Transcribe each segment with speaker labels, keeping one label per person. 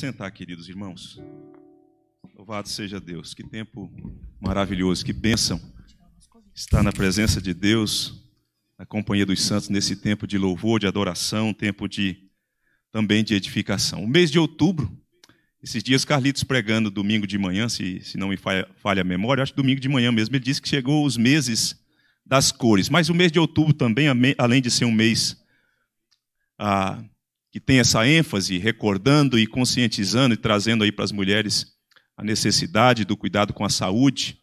Speaker 1: sentar, queridos irmãos. Louvado seja Deus. Que tempo maravilhoso, que bênção estar na presença de Deus, na companhia dos santos nesse tempo de louvor, de adoração, tempo de também de edificação. O mês de outubro, esses dias Carlitos pregando domingo de manhã, se, se não me falha, falha a memória, acho que domingo de manhã mesmo, ele disse que chegou os meses das cores. Mas o mês de outubro também, além de ser um mês ah, que tem essa ênfase, recordando e conscientizando e trazendo aí para as mulheres a necessidade do cuidado com a saúde.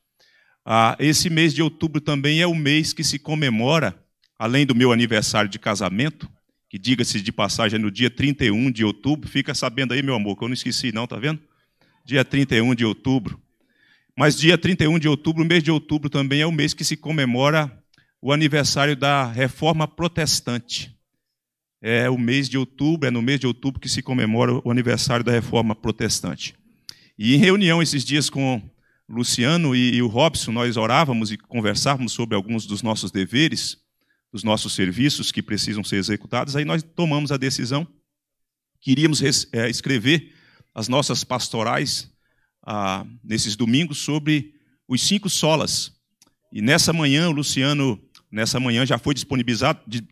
Speaker 1: Ah, esse mês de outubro também é o mês que se comemora, além do meu aniversário de casamento, que diga-se de passagem é no dia 31 de outubro, fica sabendo aí, meu amor, que eu não esqueci não, tá vendo? Dia 31 de outubro. Mas dia 31 de outubro, mês de outubro também é o mês que se comemora o aniversário da Reforma Protestante é o mês de outubro, é no mês de outubro que se comemora o aniversário da Reforma Protestante. E em reunião esses dias com Luciano e, e o Robson, nós orávamos e conversávamos sobre alguns dos nossos deveres, dos nossos serviços que precisam ser executados, aí nós tomamos a decisão que é, escrever as nossas pastorais ah, nesses domingos sobre os cinco solas. E nessa manhã, o Luciano, nessa manhã já foi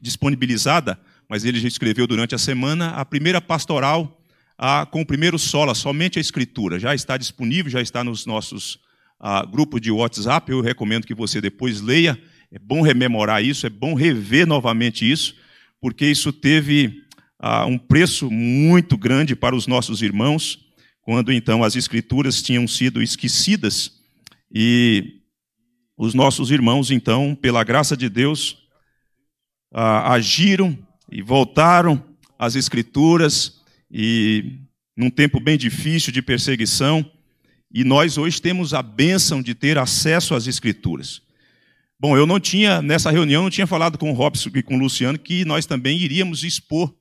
Speaker 1: disponibilizada mas ele já escreveu durante a semana a primeira pastoral a, com o primeiro sola, somente a escritura. Já está disponível, já está nos nossos a, ah, grupos de WhatsApp. Eu recomendo que você depois leia. É bom rememorar isso, é bom rever novamente isso, porque isso teve a, ah, um preço muito grande para os nossos irmãos, quando então as escrituras tinham sido esquecidas e os nossos irmãos, então, pela graça de Deus, ah, agiram e voltaram às Escrituras e num tempo bem difícil de perseguição, e nós hoje temos a bênção de ter acesso às Escrituras. Bom, eu não tinha, nessa reunião, não tinha falado com o Robson e com o Luciano que nós também iríamos expor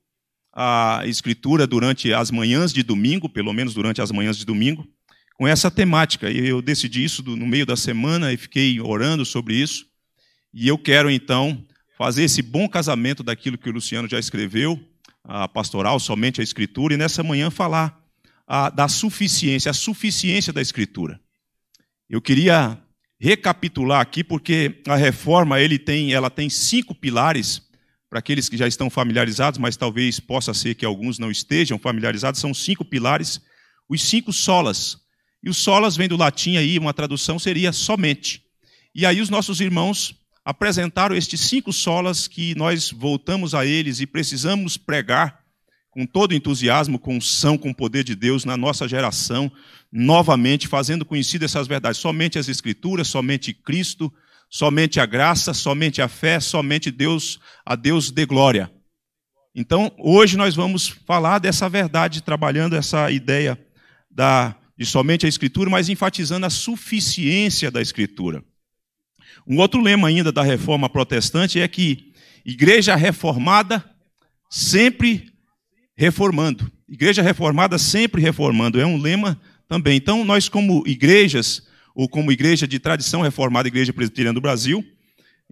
Speaker 1: a Escritura durante as manhãs de domingo, pelo menos durante as manhãs de domingo, com essa temática. E eu decidi isso no meio da semana e fiquei orando sobre isso. E eu quero, então, fazer esse bom casamento daquilo que o Luciano já escreveu, a pastoral, somente a escritura, e nessa manhã falar a, da suficiência, a suficiência da escritura. Eu queria recapitular aqui, porque a reforma ele tem, ela tem cinco pilares, para aqueles que já estão familiarizados, mas talvez possa ser que alguns não estejam familiarizados, são cinco pilares, os cinco solas. E o solas vem do latim aí, uma tradução seria somente. E aí os nossos irmãos apresentaram estes cinco solas que nós voltamos a eles e precisamos pregar com todo entusiasmo, com unção, com o poder de Deus na nossa geração, novamente fazendo conhecida essas verdades. Somente as Escrituras, somente Cristo, somente a graça, somente a fé, somente Deus, a Deus de glória. Então, hoje nós vamos falar dessa verdade, trabalhando essa ideia da, de somente a Escritura, mas enfatizando a suficiência da Escritura. Um outro lema ainda da reforma protestante é que igreja reformada sempre reformando. Igreja reformada sempre reformando. É um lema também. Então, nós, como igrejas, ou como igreja de tradição reformada, Igreja Presbiteriana do Brasil,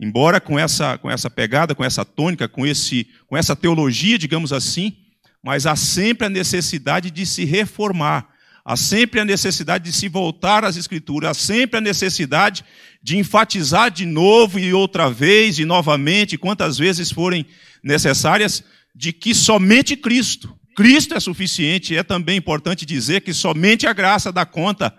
Speaker 1: embora com essa, com essa pegada, com essa tônica, com, esse, com essa teologia, digamos assim, mas há sempre a necessidade de se reformar, Há sempre a necessidade de se voltar às Escrituras, há sempre a necessidade de enfatizar de novo e outra vez e novamente, quantas vezes forem necessárias, de que somente Cristo, Cristo é suficiente. É também importante dizer que somente a graça dá conta.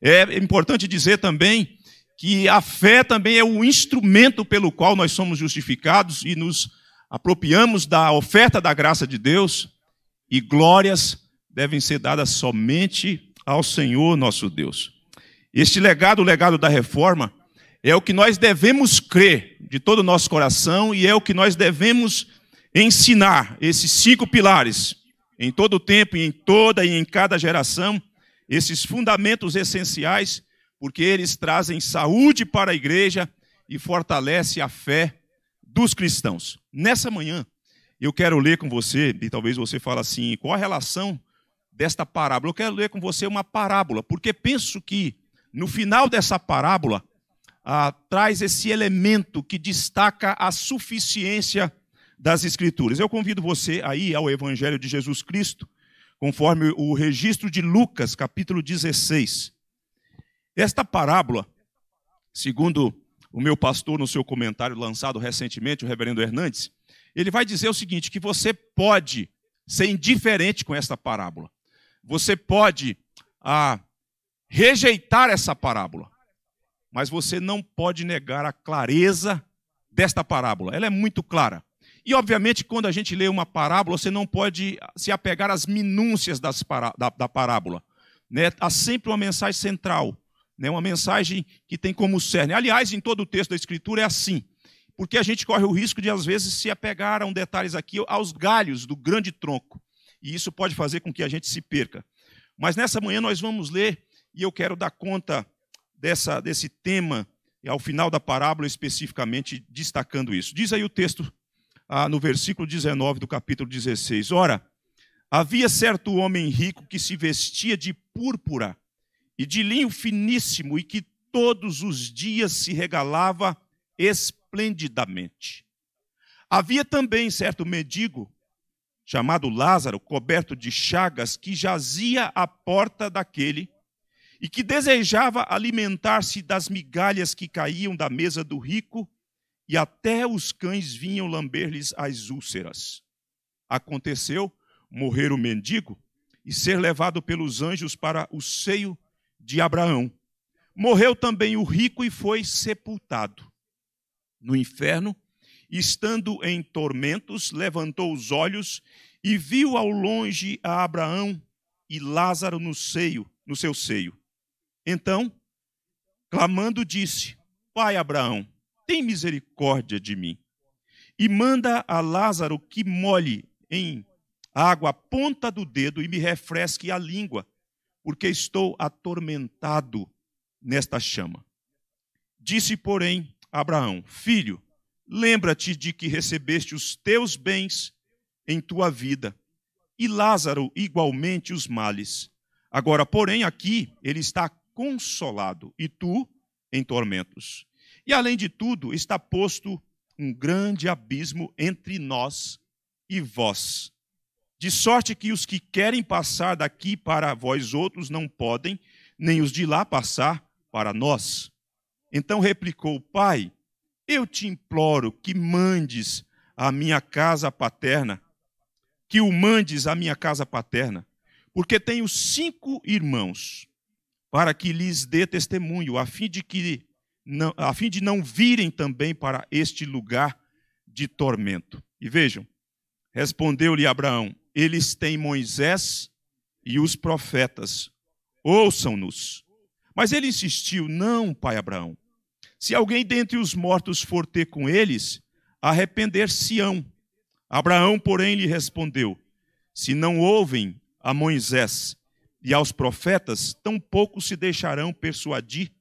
Speaker 1: É importante dizer também que a fé também é o instrumento pelo qual nós somos justificados e nos apropriamos da oferta da graça de Deus. E glórias devem ser dadas somente ao Senhor nosso Deus. Este legado, o legado da reforma, é o que nós devemos crer de todo o nosso coração e é o que nós devemos ensinar, esses cinco pilares, em todo o tempo, em toda e em cada geração, esses fundamentos essenciais, porque eles trazem saúde para a igreja e fortalece a fé dos cristãos. Nessa manhã, eu quero ler com você, e talvez você fale assim, qual a relação desta parábola. Eu quero ler com você uma parábola, porque penso que no final dessa parábola ah, traz esse elemento que destaca a suficiência das Escrituras. Eu convido você aí ao Evangelho de Jesus Cristo, conforme o registro de Lucas, capítulo 16. Esta parábola, segundo o meu pastor no seu comentário lançado recentemente, o reverendo Hernandes, ele vai dizer o seguinte: que você pode ser indiferente com esta parábola. Você pode ah, rejeitar essa parábola, mas você não pode negar a clareza desta parábola. Ela é muito clara. E, obviamente, quando a gente lê uma parábola, você não pode se apegar às minúcias das pará da, da, parábola. Né? Há sempre uma mensagem central, né? uma mensagem que tem como cerne. Aliás, em todo o texto da Escritura é assim, porque a gente corre o risco de, às vezes, se apegar a um detalhes aqui aos galhos do grande tronco e isso pode fazer com que a gente se perca. Mas nessa manhã nós vamos ler, e eu quero dar conta dessa, desse tema, ao final da parábola especificamente, destacando isso. Diz aí o texto, ah, no versículo 19 do capítulo 16: Ora, havia certo homem rico que se vestia de púrpura e de linho finíssimo e que todos os dias se regalava esplendidamente. Havia também certo mendigo chamado Lázaro, coberto de chagas, que jazia à porta daquele e que desejava alimentar-se das migalhas que caíam da mesa do rico, e até os cães vinham lamber-lhes as úlceras. Aconteceu morrer o mendigo e ser levado pelos anjos para o seio de Abraão. Morreu também o rico e foi sepultado. No inferno, estando em tormentos, levantou os olhos e viu ao longe a Abraão e Lázaro no seio, no seu seio. Então, clamando, disse: Pai Abraão, tem misericórdia de mim e manda a Lázaro que molhe em água a ponta do dedo e me refresque a língua, porque estou atormentado nesta chama. Disse, porém, Abraão: Filho, Lembra-te de que recebeste os teus bens em tua vida, e Lázaro igualmente os males. Agora, porém, aqui ele está consolado, e tu em tormentos. E além de tudo, está posto um grande abismo entre nós e vós. De sorte que os que querem passar daqui para vós outros não podem, nem os de lá passar para nós. Então replicou o pai: eu te imploro que mandes a minha casa paterna, que o mandes a minha casa paterna, porque tenho cinco irmãos, para que lhes dê testemunho, a fim de que não, a fim de não virem também para este lugar de tormento. E vejam, respondeu-lhe Abraão: Eles têm Moisés e os profetas. Ouçam-nos. Mas ele insistiu: Não, pai Abraão. Se alguém dentre os mortos for ter com eles, arrepender-se-ão. Abraão, porém, lhe respondeu: Se não ouvem a Moisés e aos profetas, tampouco se deixarão persuadir,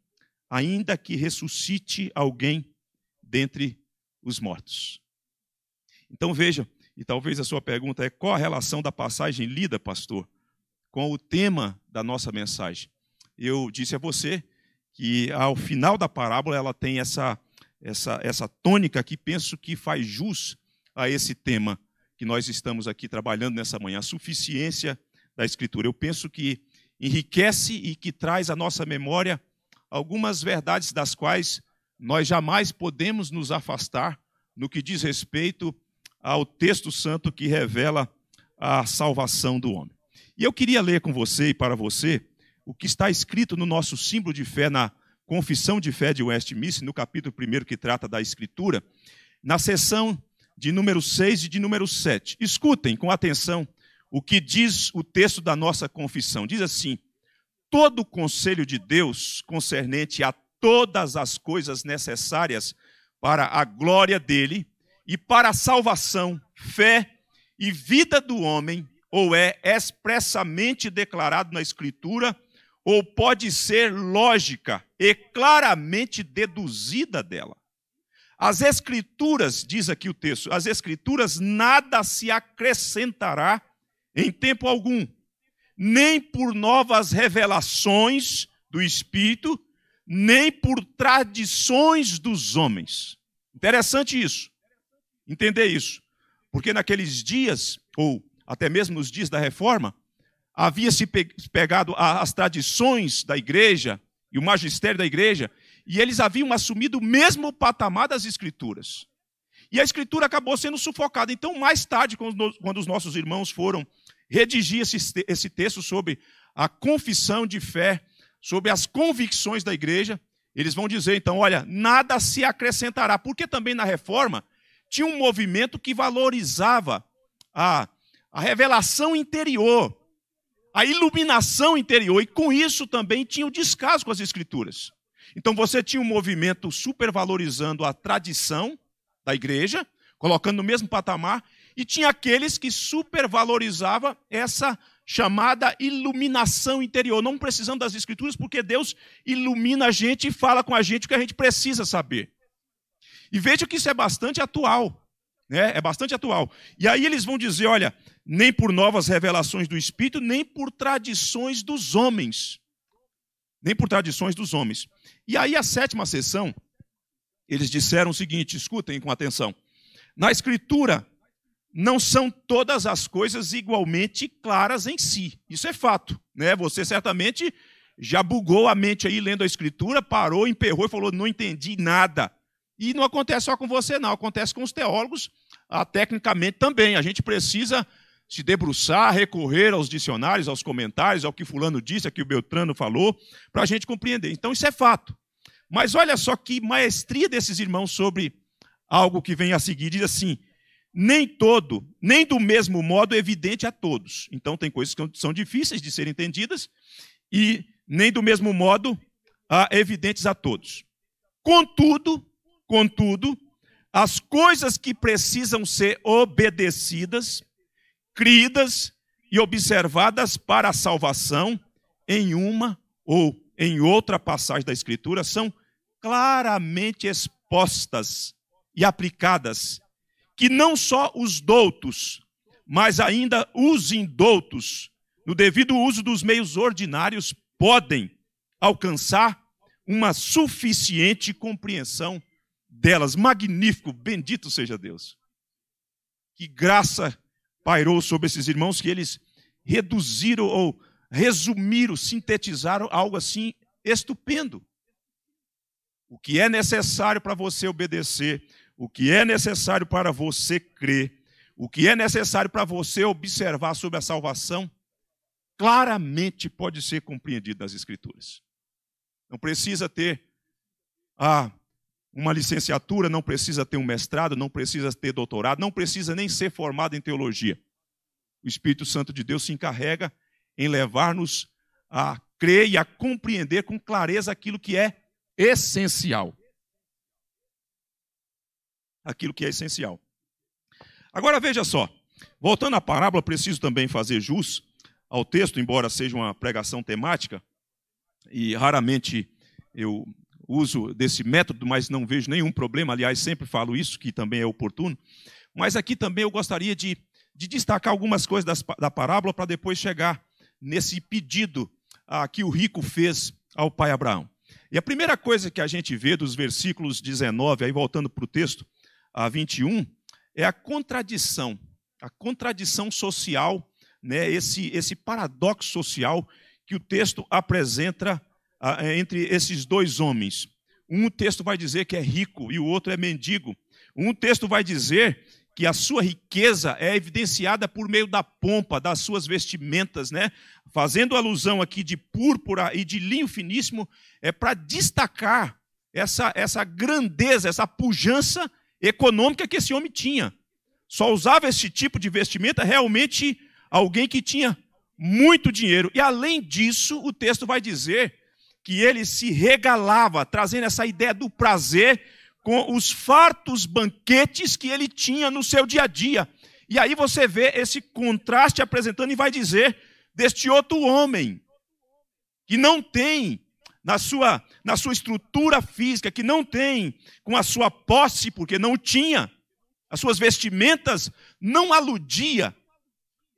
Speaker 1: ainda que ressuscite alguém dentre os mortos. Então veja, e talvez a sua pergunta é: qual a relação da passagem lida, pastor, com o tema da nossa mensagem? Eu disse a você que ao final da parábola ela tem essa, essa, essa tônica que penso que faz jus a esse tema que nós estamos aqui trabalhando nessa manhã, a suficiência da Escritura. Eu penso que enriquece e que traz à nossa memória algumas verdades das quais nós jamais podemos nos afastar no que diz respeito ao texto santo que revela a salvação do homem. E eu queria ler com você e para você o que está escrito no nosso símbolo de fé, na Confissão de Fé de Westminster, no capítulo 1 que trata da Escritura, na seção de número 6 e de número 7. Escutem com atenção o que diz o texto da nossa confissão. Diz assim: Todo o conselho de Deus concernente a todas as coisas necessárias para a glória dele e para a salvação, fé e vida do homem, ou é expressamente declarado na Escritura, ou pode ser lógica e claramente deduzida dela. As Escrituras, diz aqui o texto, as Escrituras nada se acrescentará em tempo algum, nem por novas revelações do Espírito, nem por tradições dos homens. Interessante isso, entender isso, porque naqueles dias, ou até mesmo nos dias da reforma, havia se pegado às tradições da igreja e o magistério da igreja, e eles haviam assumido o mesmo patamar das escrituras. E a escritura acabou sendo sufocada. Então, mais tarde, quando os nossos irmãos foram redigir esse texto sobre a confissão de fé, sobre as convicções da igreja, eles vão dizer, então, olha, nada se acrescentará. Porque também na reforma tinha um movimento que valorizava a, a revelação interior a iluminação interior, e com isso também tinha o descaso com as escrituras. Então você tinha um movimento supervalorizando a tradição da igreja, colocando no mesmo patamar, e tinha aqueles que supervalorizava essa chamada iluminação interior, não precisando das escrituras, porque Deus ilumina a gente e fala com a gente o que a gente precisa saber. E veja que isso é bastante atual né? é bastante atual. E aí eles vão dizer: olha, nem por novas revelações do Espírito, nem por tradições dos homens. Nem por tradições dos homens. E aí, a sétima sessão, eles disseram o seguinte: escutem com atenção. Na Escritura, não são todas as coisas igualmente claras em si. Isso é fato. Né? Você certamente já bugou a mente aí lendo a Escritura, parou, emperrou e falou: não entendi nada. E não acontece só com você, não. Acontece com os teólogos a ah, tecnicamente também. A gente precisa se debruçar, recorrer aos dicionários, aos comentários, ao que Fulano disse, ao que o Beltrano falou, para a gente compreender. Então, isso é fato. Mas olha só que maestria desses irmãos sobre algo que vem a seguir. Diz assim: nem todo, nem do mesmo modo é evidente a todos. Então, tem coisas que são difíceis de serem entendidas e nem do mesmo modo ah, evidentes a todos. Contudo, contudo, as coisas que precisam ser obedecidas, cridas e observadas para a salvação, em uma ou em outra passagem da Escritura, são claramente expostas e aplicadas, que não só os doutos, mas ainda os indoutos, no devido uso dos meios ordinários, podem alcançar uma suficiente compreensão delas. Magnífico, bendito seja Deus. Que graça pairou sobre esses irmãos que eles reduziram ou resumiram, sintetizaram algo assim estupendo. O que é necessário para você obedecer, o que é necessário para você crer, o que é necessário para você observar sobre a salvação, claramente pode ser compreendido nas Escrituras. Não precisa ter a uma licenciatura, não precisa ter um mestrado, não precisa ter doutorado, não precisa nem ser formado em teologia. O Espírito Santo de Deus se encarrega em levar-nos a crer e a compreender com clareza aquilo que é essencial. Aquilo que é essencial. Agora veja só, voltando à parábola, preciso também fazer jus ao texto, embora seja uma pregação temática, e raramente eu uso desse método, mas não vejo nenhum problema. Aliás, sempre falo isso, que também é oportuno. Mas aqui também eu gostaria de, de destacar algumas coisas das, da parábola para depois chegar nesse pedido ah, que o rico fez ao pai Abraão. E a primeira coisa que a gente vê dos versículos 19, aí voltando para o texto, a 21, é a contradição, a contradição social, né, esse, esse paradoxo social que o texto apresenta entre esses dois homens. Um texto vai dizer que é rico e o outro é mendigo. Um texto vai dizer que a sua riqueza é evidenciada por meio da pompa, das suas vestimentas, né? Fazendo alusão aqui de púrpura e de linho finíssimo, é para destacar essa, essa grandeza, essa pujança econômica que esse homem tinha. Só usava esse tipo de vestimenta realmente alguém que tinha muito dinheiro. E além disso, o texto vai dizer que ele se regalava, trazendo essa ideia do prazer com os fartos banquetes que ele tinha no seu dia a dia. E aí você vê esse contraste apresentando e vai dizer deste outro homem que não tem na sua na sua estrutura física, que não tem com a sua posse, porque não tinha, as suas vestimentas não aludia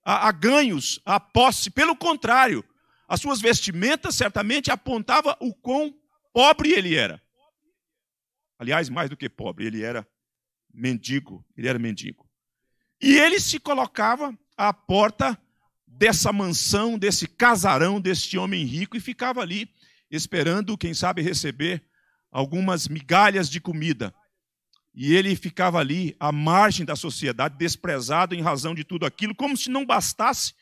Speaker 1: a, a ganhos, a posse, pelo contrário, as suas vestimentas certamente apontava o quão pobre ele era. Aliás, mais do que pobre, ele era mendigo, ele era mendigo. E ele se colocava à porta dessa mansão, desse casarão, deste homem rico e ficava ali esperando, quem sabe, receber algumas migalhas de comida. E ele ficava ali à margem da sociedade, desprezado em razão de tudo aquilo, como se não bastasse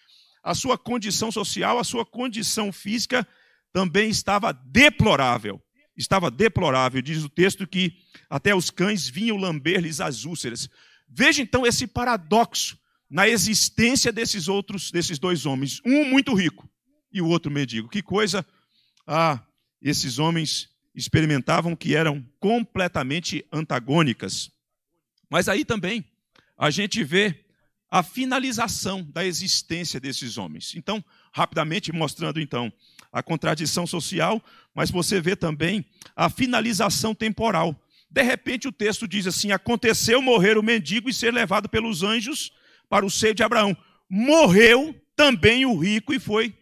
Speaker 1: a sua condição social, a sua condição física também estava deplorável. Estava deplorável, diz o texto que até os cães vinham lamber-lhes as úlceras. Veja então esse paradoxo na existência desses outros, desses dois homens, um muito rico e o outro mendigo. Que coisa ah, esses homens experimentavam que eram completamente antagônicas. Mas aí também a gente vê a finalização da existência desses homens. Então, rapidamente mostrando então a contradição social, mas você vê também a finalização temporal. De repente o texto diz assim: aconteceu morrer o mendigo e ser levado pelos anjos para o seio de Abraão. Morreu também o rico e foi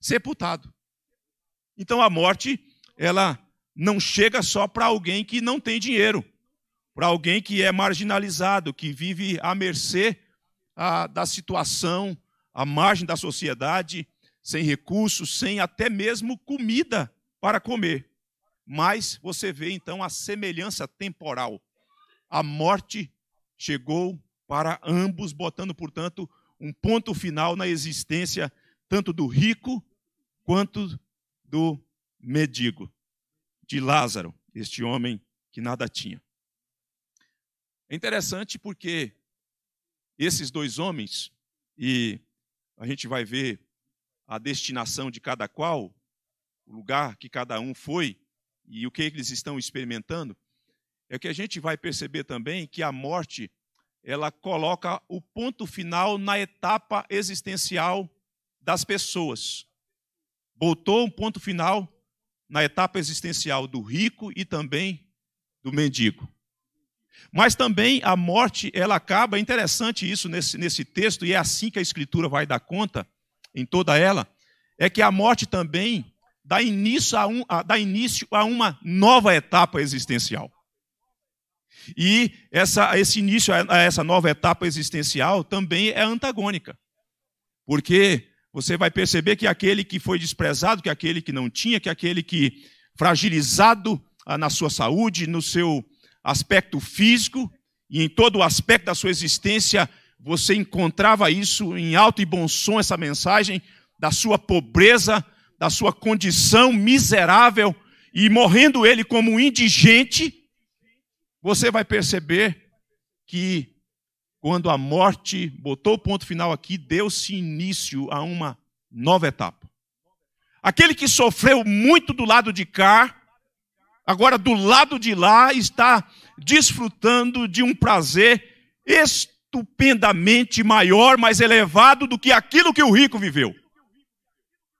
Speaker 1: sepultado. Então a morte, ela não chega só para alguém que não tem dinheiro, para alguém que é marginalizado, que vive à mercê a, da situação, à margem da sociedade, sem recursos, sem até mesmo comida para comer. Mas você vê então a semelhança temporal. A morte chegou para ambos, botando, portanto, um ponto final na existência tanto do rico quanto do mendigo, de Lázaro, este homem que nada tinha. É interessante porque esses dois homens, e a gente vai ver a destinação de cada qual, o lugar que cada um foi e o que eles estão experimentando, é que a gente vai perceber também que a morte ela coloca o ponto final na etapa existencial das pessoas. Botou um ponto final na etapa existencial do rico e também do mendigo. Mas também a morte, ela acaba, é interessante isso nesse, nesse texto, e é assim que a Escritura vai dar conta, em toda ela, é que a morte também dá início a, um, a, dá início a uma nova etapa existencial. E essa, esse início a essa nova etapa existencial também é antagônica. Porque você vai perceber que aquele que foi desprezado, que aquele que não tinha, que aquele que fragilizado ah, na sua saúde, no seu aspecto físico e em todo o aspecto da sua existência, você encontrava isso em alto e bom som, essa mensagem da sua pobreza, da sua condição miserável e morrendo ele como indigente, você vai perceber que quando a morte botou o ponto final aqui, deu-se início a uma nova etapa. Aquele que sofreu muito do lado de cá, agora do lado de lá está desfrutando de um prazer estupendamente maior, mais elevado do que aquilo que o rico viveu.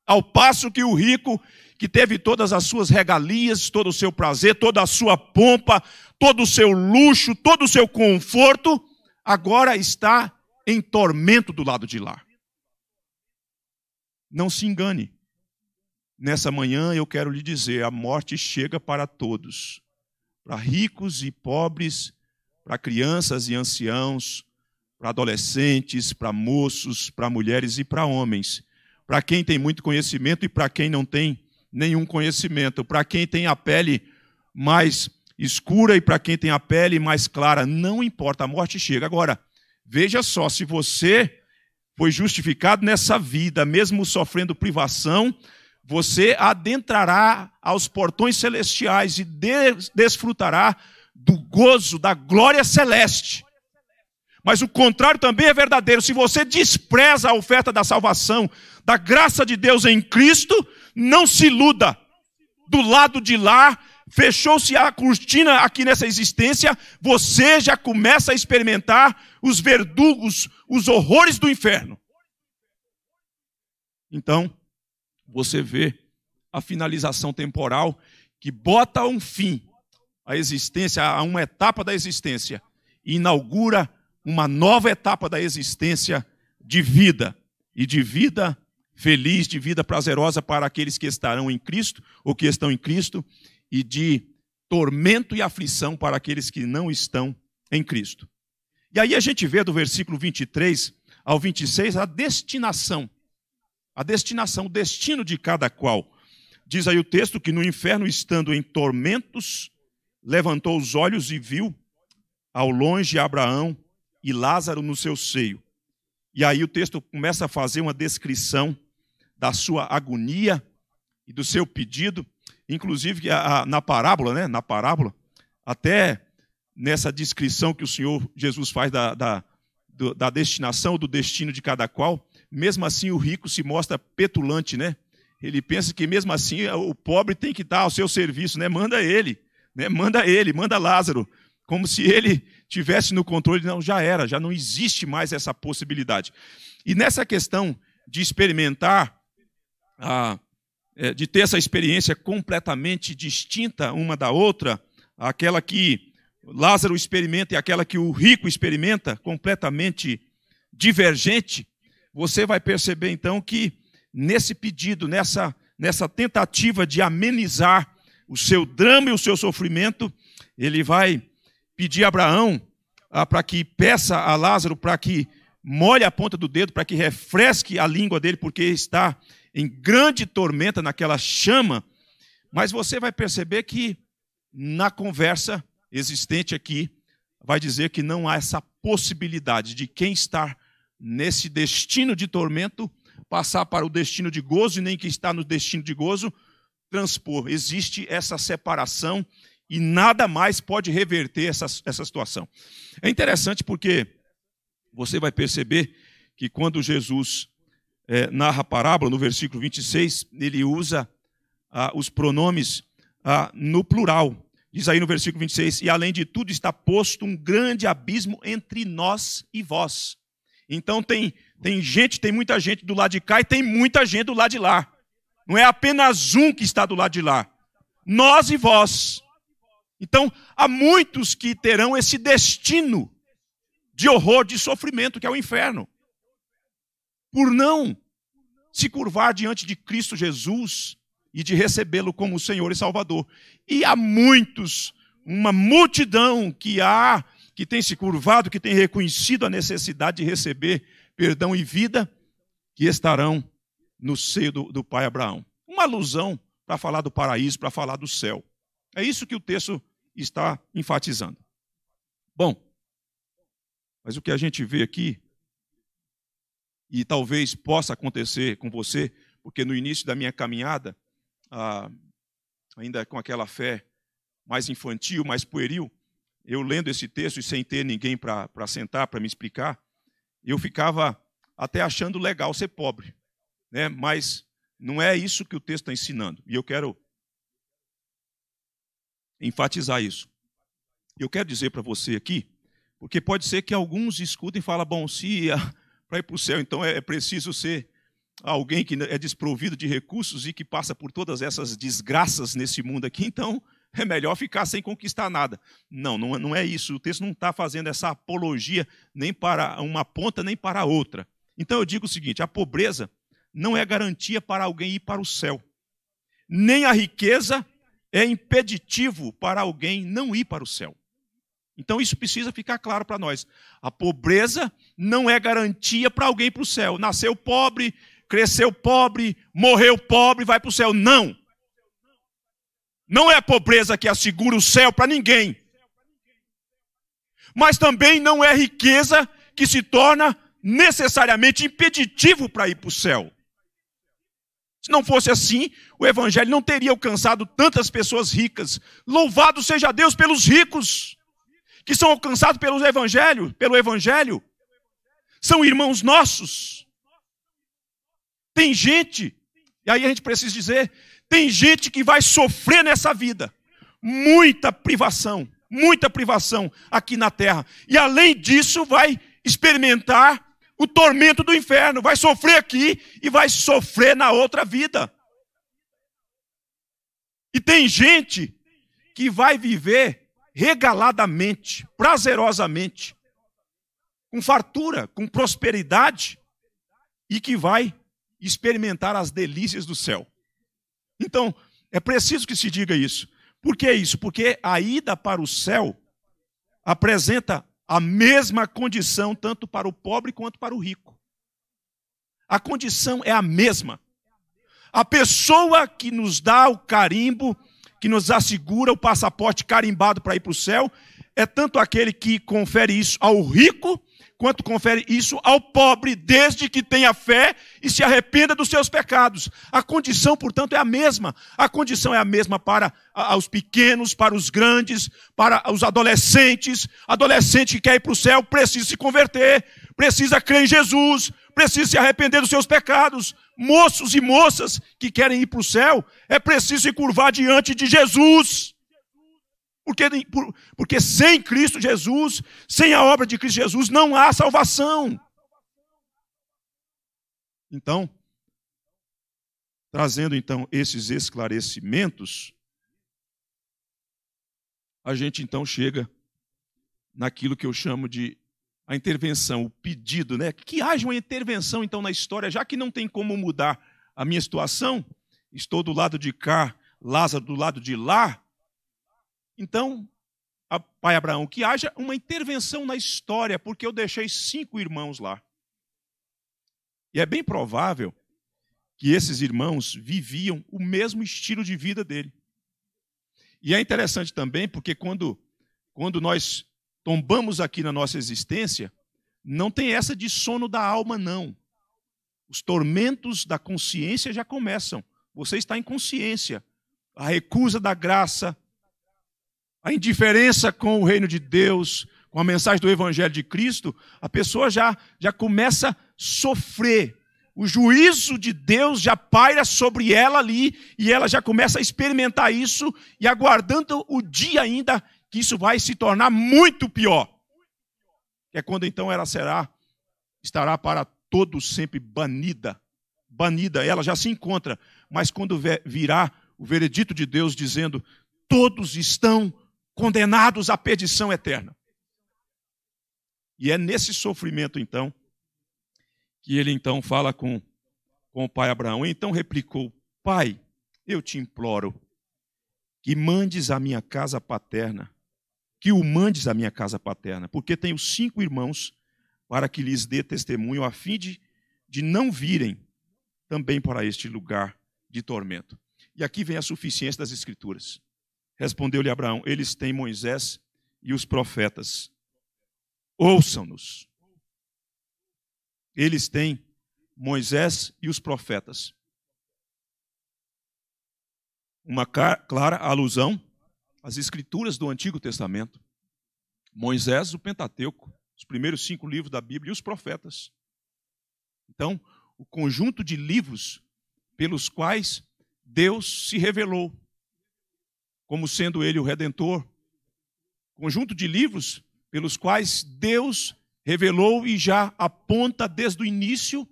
Speaker 1: Ao passo que o rico, que teve todas as suas regalias, todo o seu prazer, toda a sua pompa, todo o seu luxo, todo o seu conforto, agora está em tormento do lado de lá. Não se engane. Nessa manhã eu quero lhe dizer: a morte chega para todos, para ricos e pobres, para crianças e anciãos, para adolescentes, para moços, para mulheres e para homens, para quem tem muito conhecimento e para quem não tem nenhum conhecimento, para quem tem a pele mais escura e para quem tem a pele mais clara, não importa, a morte chega. Agora, veja só, se você foi justificado nessa vida, mesmo sofrendo privação, você adentrará aos portões celestiais e des desfrutará do gozo da glória celeste. Mas o contrário também é verdadeiro. Se você despreza a oferta da salvação, da graça de Deus em Cristo, não se iluda. Do lado de lá, fechou-se a cortina aqui nessa existência, você já começa a experimentar os verdugos, os horrores do inferno. Então, você vê a finalização temporal que bota um fim à existência, a uma etapa da existência, e inaugura uma nova etapa da existência de vida e de vida feliz, de vida prazerosa para aqueles que estarão em Cristo ou que estão em Cristo e de tormento e aflição para aqueles que não estão em Cristo. E aí a gente vê do versículo 23 ao 26 a destinação a destinação, o destino de cada qual. Diz aí o texto que no inferno, estando em tormentos, levantou os olhos e viu ao longe Abraão e Lázaro no seu seio. E aí o texto começa a fazer uma descrição da sua agonia e do seu pedido, inclusive na parábola, né? Na parábola, até nessa descrição que o Senhor Jesus faz da, da, da destinação, do destino de cada qual, mesmo assim, o rico se mostra petulante, né? Ele pensa que mesmo assim o pobre tem que estar ao seu serviço, né? Manda ele, né? Manda ele, manda Lázaro, como se ele tivesse no controle. Não, já era, já não existe mais essa possibilidade. E nessa questão de experimentar, é, de ter essa experiência completamente distinta uma da outra, aquela que Lázaro experimenta e aquela que o rico experimenta, completamente divergente, você vai perceber então que nesse pedido, nessa, nessa tentativa de amenizar o seu drama e o seu sofrimento, ele vai pedir a Abraão ah, para que peça a Lázaro para que molhe a ponta do dedo, para que refresque a língua dele, porque está em grande tormenta naquela chama. Mas você vai perceber que na conversa existente aqui, vai dizer que não há essa possibilidade de quem está nesse destino de tormento, passar para o destino de gozo, e nem que está no destino de gozo, transpor. Existe essa separação e nada mais pode reverter essa, essa situação. É interessante porque você vai perceber que quando Jesus é, narra a parábola, no versículo 26, ele usa ah, os pronomes ah, no plural. Diz aí no versículo 26, e além de tudo está posto um grande abismo entre nós e vós, então tem, tem gente, tem muita gente do lado de cá e tem muita gente do lado de lá. Não é apenas um que está do lado de lá. Nós e vós. Então, há muitos que terão esse destino de horror, de sofrimento, que é o inferno. Por não se curvar diante de Cristo Jesus e de recebê-lo como Senhor e Salvador. E há muitos, uma multidão que há que tem se curvado, que tem reconhecido a necessidade de receber perdão e vida, que estarão no seio do, do pai Abraão. Uma alusão para falar do paraíso, para falar do céu. É isso que o texto está enfatizando. Bom, mas o que a gente vê aqui, e talvez possa acontecer com você, porque no início da minha caminhada, ah, ainda com aquela fé mais infantil, mais pueril, eu lendo esse texto e sem ter ninguém para sentar, para me explicar, eu ficava até achando legal ser pobre. Né? Mas não é isso que o texto está ensinando. E eu quero enfatizar isso. Eu quero dizer para você aqui, porque pode ser que alguns escutem e falem, bom, se é para ir para o céu, então é, é preciso ser alguém que é desprovido de recursos e que passa por todas essas desgraças nesse mundo aqui, então é melhor ficar sem conquistar nada. Não, não, é, não é isso. O texto não está fazendo essa apologia nem para uma ponta nem para a outra. Então eu digo o seguinte: a pobreza não é garantia para alguém ir para o céu, nem a riqueza é impeditivo para alguém não ir para o céu. Então isso precisa ficar claro para nós. A pobreza não é garantia para alguém ir para o céu. Nasceu pobre, cresceu pobre, morreu pobre, vai para o céu. Não! Não é a pobreza que assegura o céu para ninguém. Mas também não é riqueza que se torna necessariamente impeditivo para ir para o céu. Se não fosse assim, o evangelho não teria alcançado tantas pessoas ricas. Louvado seja Deus pelos ricos que são alcançados pelo evangelho, pelo evangelho. São irmãos nossos. Tem gente, e aí a gente precisa dizer, tem gente que vai sofrer nessa vida muita privação, muita privação aqui na terra. E além disso, vai experimentar o tormento do inferno, vai sofrer aqui e vai sofrer na outra vida. E tem gente que vai viver regaladamente, prazerosamente, com fartura, com prosperidade e que vai experimentar as delícias do céu. Então, é preciso que se diga isso. Por que isso? Porque a ida para o céu apresenta a mesma condição tanto para o pobre quanto para o rico. A condição é a mesma. A pessoa que nos dá o carimbo, que nos assegura o passaporte carimbado para ir para o céu, é tanto aquele que confere isso ao rico quanto confere isso ao pobre, desde que tenha fé e se arrependa dos seus pecados. A condição, portanto, é a mesma. A condição é a mesma para os pequenos, para os grandes, para os adolescentes. Adolescente que quer ir para o céu precisa se converter, precisa crer em Jesus, precisa se arrepender dos seus pecados. Moços e moças que querem ir para o céu, é preciso se curvar diante de Jesus. Porque, porque sem Cristo Jesus, sem a obra de Cristo Jesus, não há salvação. Então, trazendo então esses esclarecimentos, a gente então chega naquilo que eu chamo de a intervenção, o pedido, né? Que haja uma intervenção então na história, já que não tem como mudar a minha situação, estou do lado de cá, Lázaro do lado de lá, então, pai Abraão, que haja uma intervenção na história, porque eu deixei cinco irmãos lá. E é bem provável que esses irmãos viviam o mesmo estilo de vida dele. E é interessante também, porque quando, quando nós tombamos aqui na nossa existência, não tem essa de sono da alma, não. Os tormentos da consciência já começam. Você está em consciência. A recusa da graça, a indiferença com o reino de Deus, com a mensagem do Evangelho de Cristo, a pessoa já, já começa a sofrer. O juízo de Deus já paira sobre ela ali e ela já começa a experimentar isso e aguardando o dia ainda que isso vai se tornar muito pior. É quando então ela será estará para todo sempre banida. Banida, ela já se encontra, mas quando virá o veredito de Deus dizendo: "Todos estão condenados à perdição eterna. E é nesse sofrimento, então, que ele então fala com, com o pai Abraão. Então replicou: Pai, eu te imploro que mandes a minha casa paterna, que o mandes à minha casa paterna, porque tenho cinco irmãos para que lhes dê testemunho, a fim de, de não virem também para este lugar de tormento. E aqui vem a suficiência das Escrituras. Respondeu-lhe Abraão: Eles têm Moisés e os profetas. Ouçam-nos. Eles têm Moisés e os profetas. Uma clara alusão às escrituras do Antigo Testamento. Moisés, o Pentateuco, os primeiros cinco livros da Bíblia e os profetas. Então, o conjunto de livros pelos quais Deus se revelou como sendo ele o redentor. Conjunto de livros pelos quais Deus revelou e já aponta desde o início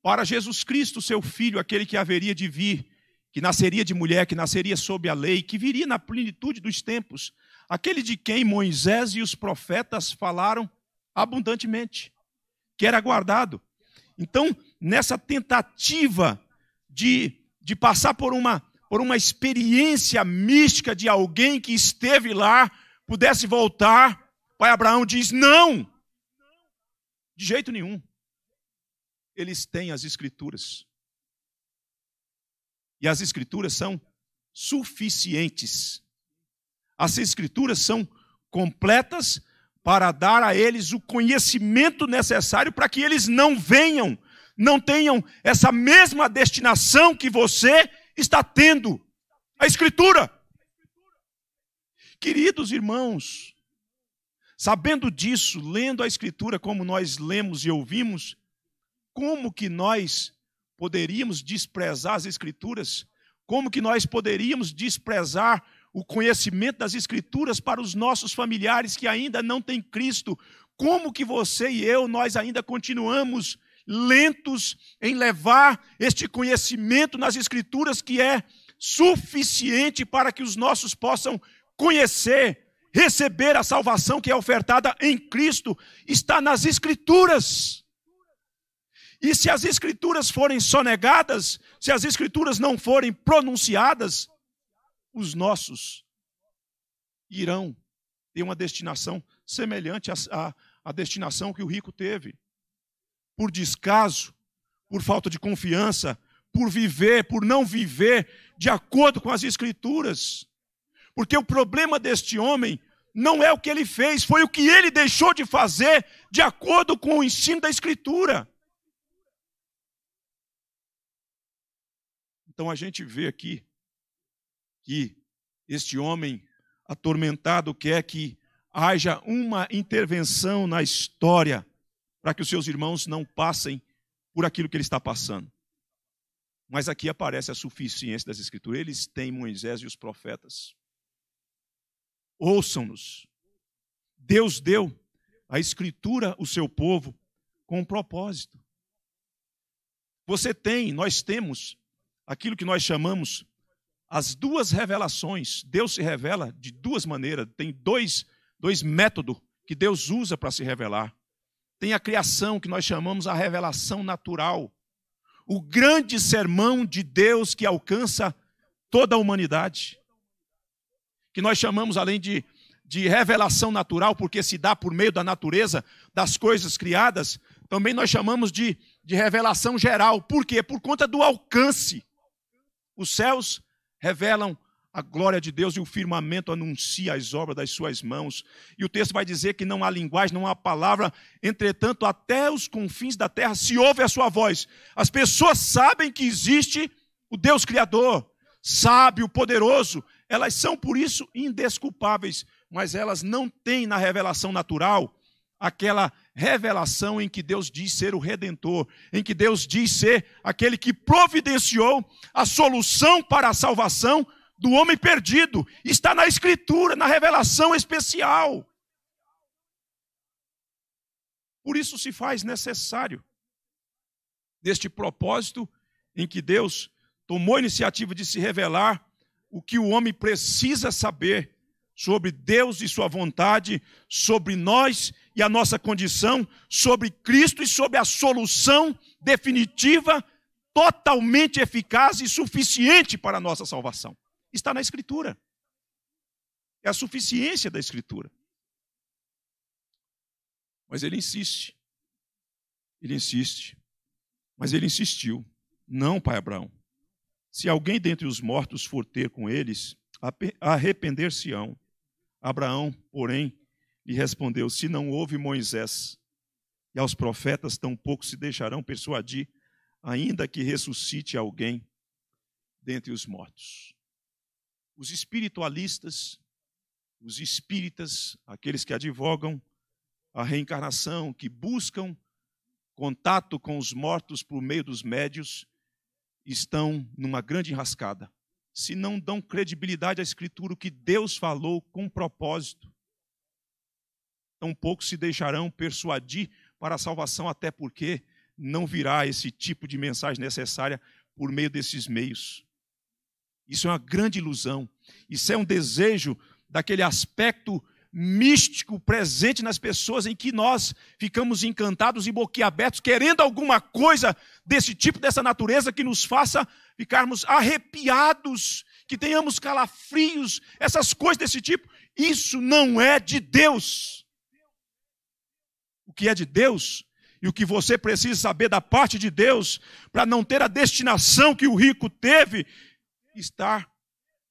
Speaker 1: para Jesus Cristo, seu filho, aquele que haveria de vir, que nasceria de mulher, que nasceria sob a lei, que viria na plenitude dos tempos, aquele de quem Moisés e os profetas falaram abundantemente, que era guardado. Então, nessa tentativa de, de passar por uma por uma experiência mística de alguém que esteve lá, pudesse voltar, pai Abraão diz: não, de jeito nenhum. Eles têm as Escrituras. E as Escrituras são suficientes. As Escrituras são completas para dar a eles o conhecimento necessário para que eles não venham, não tenham essa mesma destinação que você está tendo a Escritura. Queridos irmãos, sabendo disso, lendo a Escritura como nós lemos e ouvimos, como que nós poderíamos desprezar as Escrituras? Como que nós poderíamos desprezar o conhecimento das Escrituras para os nossos familiares que ainda não têm Cristo? Como que você e eu, nós ainda continuamos lentos em levar este conhecimento nas Escrituras que é suficiente para que os nossos possam conhecer, receber a salvação que é ofertada em Cristo, está nas Escrituras. E se as Escrituras forem sonegadas, se as Escrituras não forem pronunciadas, os nossos irão ter uma destinação semelhante à, destinação que o rico teve por descaso, por falta de confiança, por viver, por não viver de acordo com as Escrituras. Porque o problema deste homem não é o que ele fez, foi o que ele deixou de fazer de acordo com o ensino da Escritura. Então a gente vê aqui que este homem atormentado quer que haja uma intervenção na história para que os seus irmãos não passem por aquilo que ele está passando. Mas aqui aparece a suficiência das Escrituras. Eles têm Moisés e os profetas. Ouçam-nos. Deus deu a Escritura o seu povo com um propósito. Você tem, nós temos, aquilo que nós chamamos as duas revelações. Deus se revela de duas maneiras, tem dois, dois métodos que Deus usa para se revelar. Tem a criação, que nós chamamos a revelação natural. O grande sermão de Deus que alcança toda a humanidade. Que nós chamamos, além de, de revelação natural, porque se dá por meio da natureza, das coisas criadas, também nós chamamos de, de revelação geral. Por quê? Por conta do alcance. Os céus revelam a glória de Deus e o firmamento anuncia as obras das suas mãos. E o texto vai dizer que não há linguagem, não há palavra, entretanto, até os confins da terra se ouve a sua voz. As pessoas sabem que existe o Deus Criador, sábio, poderoso. Elas são, por isso, indesculpáveis, mas elas não têm na revelação natural aquela revelação em que Deus diz ser o redentor, em que Deus diz ser aquele que providenciou a solução para a salvação do homem perdido. Está na Escritura, na revelação especial. Por isso se faz necessário, neste propósito em que Deus tomou a iniciativa de se revelar o que o homem precisa saber sobre Deus e sua vontade, sobre nós e a nossa condição, sobre Cristo e sobre a solução definitiva, totalmente eficaz e suficiente para a nossa salvação está na Escritura. É a suficiência da Escritura. Mas ele insiste. Ele insiste. Mas ele insistiu. Não, pai Abraão. Se alguém dentre os mortos for ter com eles, arrepender-se-ão. Abraão, porém, lhe respondeu: Se não houve Moisés, e aos profetas tampouco se deixarão persuadir, ainda que ressuscite alguém dentre os mortos os espiritualistas, os espíritas, aqueles que advogam a reencarnação, que buscam contato com os mortos por meio dos médios, estão numa grande enrascada. Se não dão credibilidade à Escritura, o que Deus falou com propósito, tampouco se deixarão persuadir para a salvação, até porque não virá esse tipo de mensagem necessária por meio desses meios. Isso é uma grande ilusão. Isso é um desejo daquele aspecto místico presente nas pessoas em que nós ficamos encantados e boquiabertos, querendo alguma coisa desse tipo, dessa natureza, que nos faça ficarmos arrepiados, que tenhamos calafrios, essas coisas desse tipo. Isso não é de Deus. O que é de Deus e o que você precisa saber da parte de Deus para não ter a destinação que o rico teve está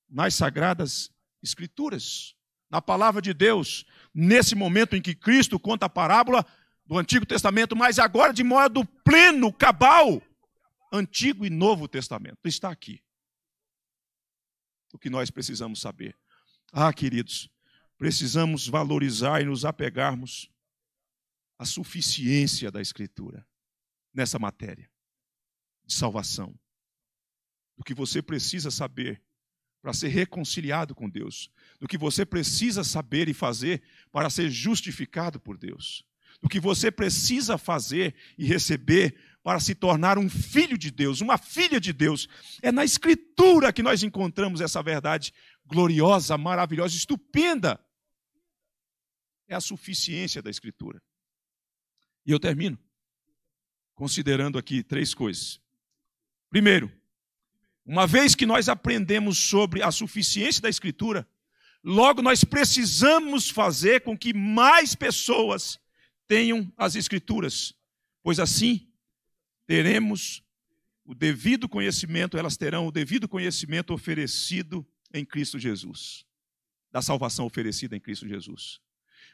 Speaker 1: nas Sagradas Escrituras, na palavra de Deus, nesse momento em que Cristo conta a parábola do Antigo Testamento, mas agora de modo pleno, cabal, Antigo e Novo Testamento, está aqui. O que nós precisamos saber. Ah, queridos, precisamos valorizar e nos apegarmos à suficiência da Escritura nessa matéria de salvação do que você precisa saber para ser reconciliado com Deus, do que você precisa saber e fazer para ser justificado por Deus, do que você precisa fazer e receber para se tornar um filho de Deus, uma filha de Deus. É na Escritura que nós encontramos essa verdade gloriosa, maravilhosa, estupenda. É a suficiência da Escritura. E eu termino considerando aqui três coisas. Primeiro, uma vez que nós aprendemos sobre a suficiência da Escritura, logo nós precisamos fazer com que mais pessoas tenham as Escrituras, pois assim teremos o devido conhecimento, elas terão o devido conhecimento oferecido em Cristo Jesus, da salvação oferecida em Cristo Jesus.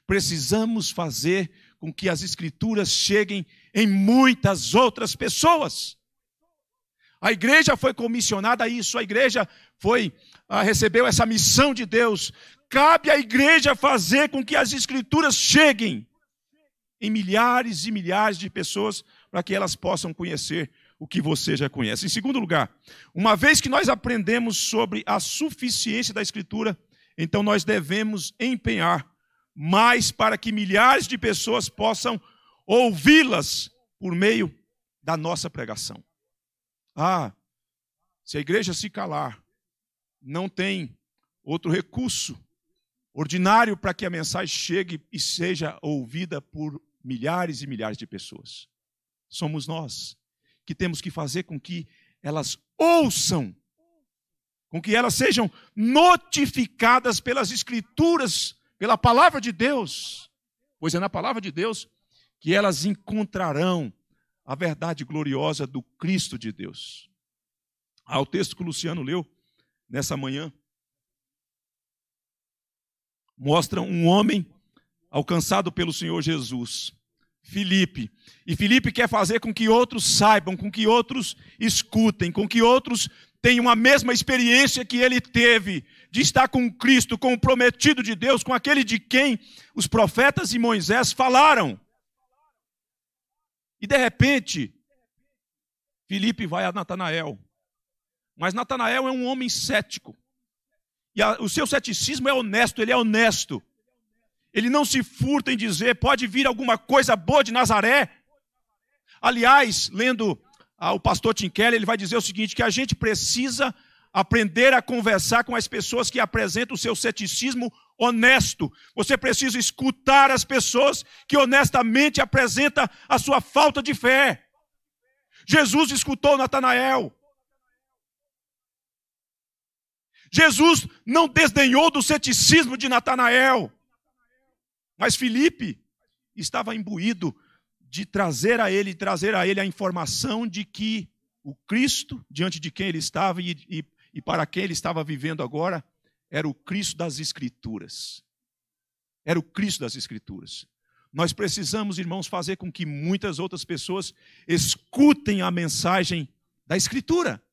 Speaker 1: Precisamos fazer com que as Escrituras cheguem em muitas outras pessoas. A igreja foi comissionada a isso, a igreja foi ah, recebeu essa missão de Deus. Cabe à igreja fazer com que as escrituras cheguem em milhares e milhares de pessoas para que elas possam conhecer o que você já conhece. Em segundo lugar, uma vez que nós aprendemos sobre a suficiência da escritura, então nós devemos empenhar mais para que milhares de pessoas possam ouvi-las por meio da nossa pregação. Ah, se a igreja se calar, não tem outro recurso ordinário para que a mensagem chegue e seja ouvida por milhares e milhares de pessoas. Somos nós que temos que fazer com que elas ouçam, com que elas sejam notificadas pelas Escrituras, pela palavra de Deus, pois é na palavra de Deus que elas encontrarão a verdade gloriosa do Cristo de Deus. Ao ah, texto que o Luciano leu nessa manhã, mostra um homem alcançado pelo Senhor Jesus, Filipe. E Filipe quer fazer com que outros saibam, com que outros escutem, com que outros tenham a mesma experiência que ele teve de estar com Cristo, com o prometido de Deus, com aquele de quem os profetas e Moisés falaram. E de repente, Felipe vai a Natanael. Mas Natanael é um homem cético. E a, o seu ceticismo é honesto, ele é honesto. Ele não se furta em dizer, pode vir alguma coisa boa de Nazaré. Aliás, lendo ah, o pastor Tim Kelly, ele vai dizer o seguinte: que a gente precisa aprender a conversar com as pessoas que apresentam o seu ceticismo honesto. Você precisa escutar as pessoas que honestamente apresenta a sua falta de fé. Jesus escutou Natanael. Jesus não desdenhou do ceticismo de Natanael. Mas Felipe estava imbuído de trazer a ele, trazer a ele a informação de que o Cristo, diante de quem ele estava e, e, e para quem ele estava vivendo agora, era o Cristo das Escrituras. Era o Cristo das Escrituras. Nós precisamos, irmãos, fazer com que muitas outras pessoas escutem a mensagem da Escritura.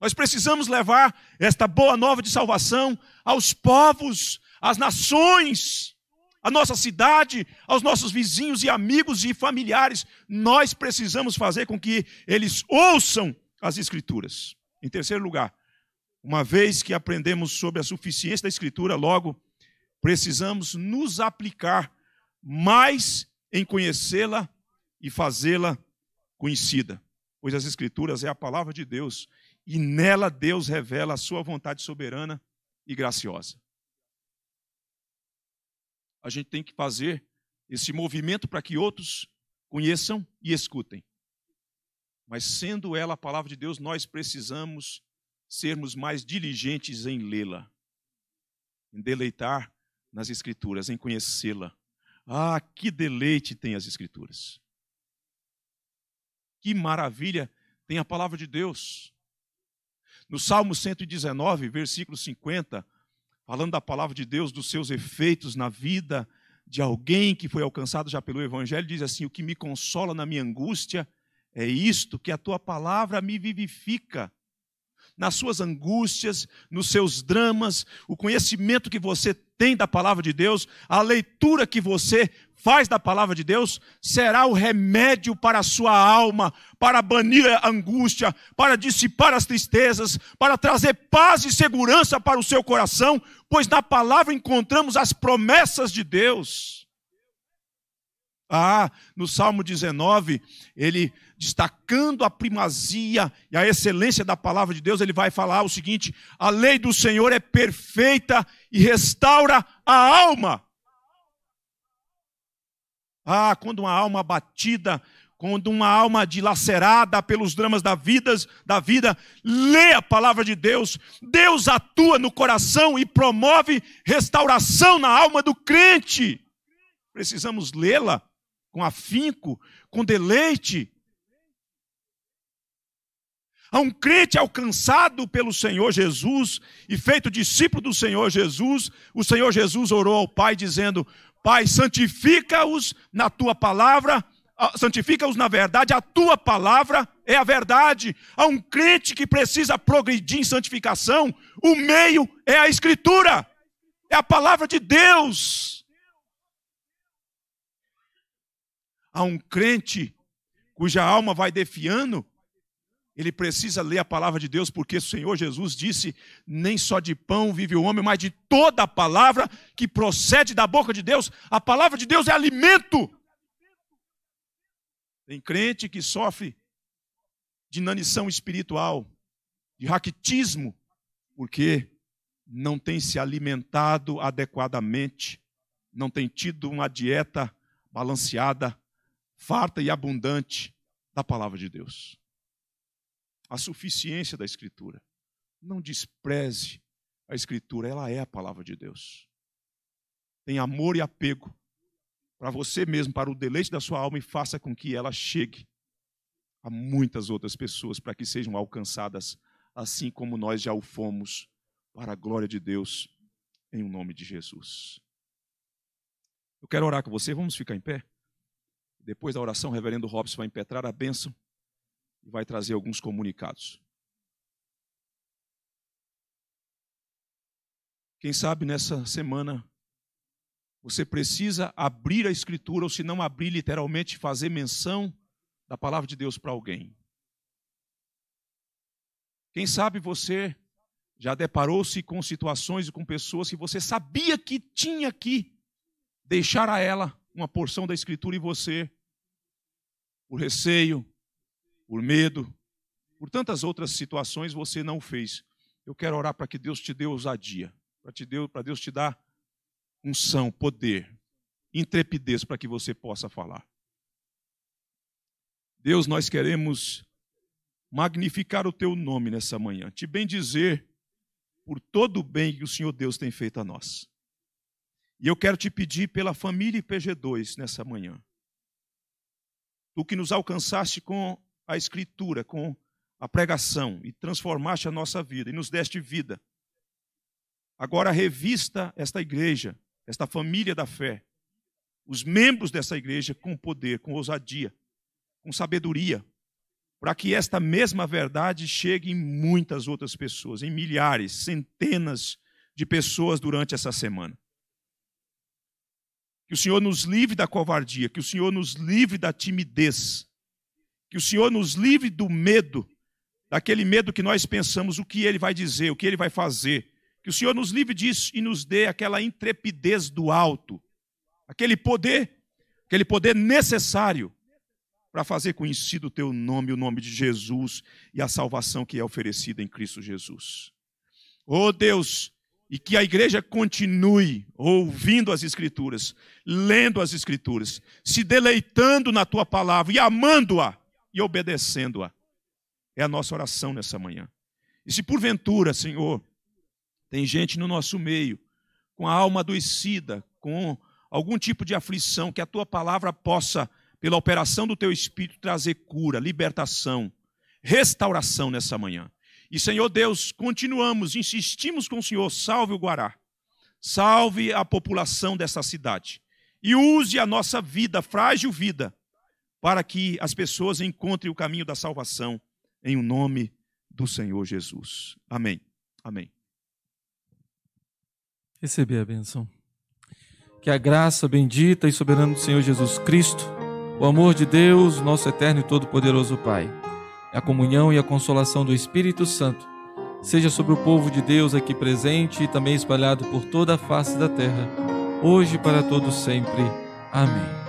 Speaker 1: Nós precisamos levar esta boa nova de salvação aos povos, às nações, à nossa cidade, aos nossos vizinhos e amigos e familiares. Nós precisamos fazer com que eles ouçam as Escrituras. Em terceiro lugar, uma vez que aprendemos sobre a suficiência da Escritura, logo precisamos nos aplicar mais em conhecê-la e fazê-la conhecida, pois as Escrituras é a palavra de Deus e nela Deus revela a sua vontade soberana e graciosa. A gente tem que fazer esse movimento para que outros conheçam e escutem. Mas sendo ela a palavra de Deus, nós precisamos sermos mais diligentes em lê-la, em deleitar nas Escrituras, em conhecê-la. Ah, que deleite tem as Escrituras! Que maravilha tem a palavra de Deus! No Salmo 119, versículo 50, falando da palavra de Deus, dos seus efeitos na vida de alguém que foi alcançado já pelo Evangelho, diz assim: O que me consola na minha angústia é isto, que a tua palavra me vivifica nas suas angústias, nos seus dramas, o conhecimento que você tem da palavra de Deus, a leitura que você faz da palavra de Deus, será o remédio para a sua alma, para banir a angústia, para dissipar as tristezas, para trazer paz e segurança para o seu coração, pois na palavra encontramos as promessas de Deus. Ah, no Salmo 19, ele destacando a primazia e a excelência da palavra de Deus, ele vai falar o seguinte: a lei do Senhor é perfeita e restaura a alma. Ah, quando uma alma abatida, quando uma alma dilacerada pelos dramas da vida, da vida, lê a palavra de Deus, Deus atua no coração e promove restauração na alma do crente precisamos lê-la com afinco, com deleite. A um crente alcançado pelo Senhor Jesus e feito discípulo do Senhor Jesus, o Senhor Jesus orou ao Pai dizendo: Pai, santifica-os na tua palavra, ah, santifica-os na verdade, a tua palavra é a verdade. A um crente que precisa progredir em santificação, o meio é a Escritura, é a palavra de Deus. a um crente cuja alma vai defiando, ele precisa ler a palavra de Deus, porque o Senhor Jesus disse: nem só de pão vive o homem, mas de toda a palavra que procede da boca de Deus. A palavra de Deus é alimento. Tem crente que sofre de inanição espiritual, de raquitismo, porque não tem se alimentado adequadamente, não tem tido uma dieta balanceada farta e abundante da palavra de Deus. A suficiência da Escritura. Não despreze a Escritura, ela é a palavra de Deus. Tem amor e apego para você mesmo, para o deleite da sua alma e faça com que ela chegue a muitas outras pessoas para que sejam alcançadas, assim como nós já o fomos, para a glória de Deus, em o nome de Jesus. Eu quero orar com você, vamos ficar em pé? Depois da oração, o reverendo Robson vai impetrar a bênção e vai trazer alguns comunicados. Quem sabe nessa semana você precisa abrir a escritura, ou se não abrir literalmente, fazer menção da palavra de Deus para alguém. Quem sabe você já deparou-se com situações e com pessoas que você sabia que tinha que deixar a ela uma porção da escritura e você por receio, por medo, por tantas outras situações você não fez. Eu quero orar para que Deus te dê ousadia, para, te deu, para Deus te dar unção, poder, intrepidez para que você possa falar. Deus, nós queremos magnificar o teu nome nessa manhã, te bendizer por todo o bem que o Senhor Deus tem feito a nós. E eu quero te pedir pela família IPG2 nessa manhã tu que nos alcançaste com a Escritura, com a pregação, e transformaste a nossa vida, e nos deste vida. Agora revista esta igreja, esta família da fé, os membros dessa igreja com poder, com ousadia, com sabedoria, para que esta mesma verdade chegue em muitas outras pessoas, em milhares, centenas de pessoas durante essa semana. Que o Senhor nos livre da covardia, que o Senhor nos livre da timidez, que o Senhor nos livre do medo, daquele medo que nós pensamos o que ele vai dizer, o que ele vai fazer. Que o Senhor nos livre disso e nos dê aquela intrepidez do alto, aquele poder, aquele poder necessário para fazer conhecido o teu nome, o nome de Jesus e a salvação que é oferecida em Cristo Jesus. Oh Deus, e que a igreja continue ouvindo as Escrituras, lendo as Escrituras, se deleitando na tua palavra e amando-a e obedecendo-a. É a nossa oração nessa manhã. E se porventura, Senhor, tem gente no nosso meio com a alma adoecida, com algum tipo de aflição, que a tua palavra possa, pela operação do teu espírito, trazer cura, libertação, restauração nessa manhã. E, Senhor Deus, continuamos, insistimos com o Senhor, salve o Guará, salve a população dessa cidade. E use a nossa vida, frágil vida, para que as pessoas encontrem o caminho da salvação, em o nome do Senhor Jesus. Amém. Amém. Receber a benção. Que a graça bendita e soberana do Senhor Jesus Cristo, o amor de Deus, nosso eterno e todo-poderoso Pai a comunhão e a consolação do Espírito Santo seja sobre o povo de Deus aqui presente e também espalhado por toda a face da terra, hoje e para todos sempre. Amém.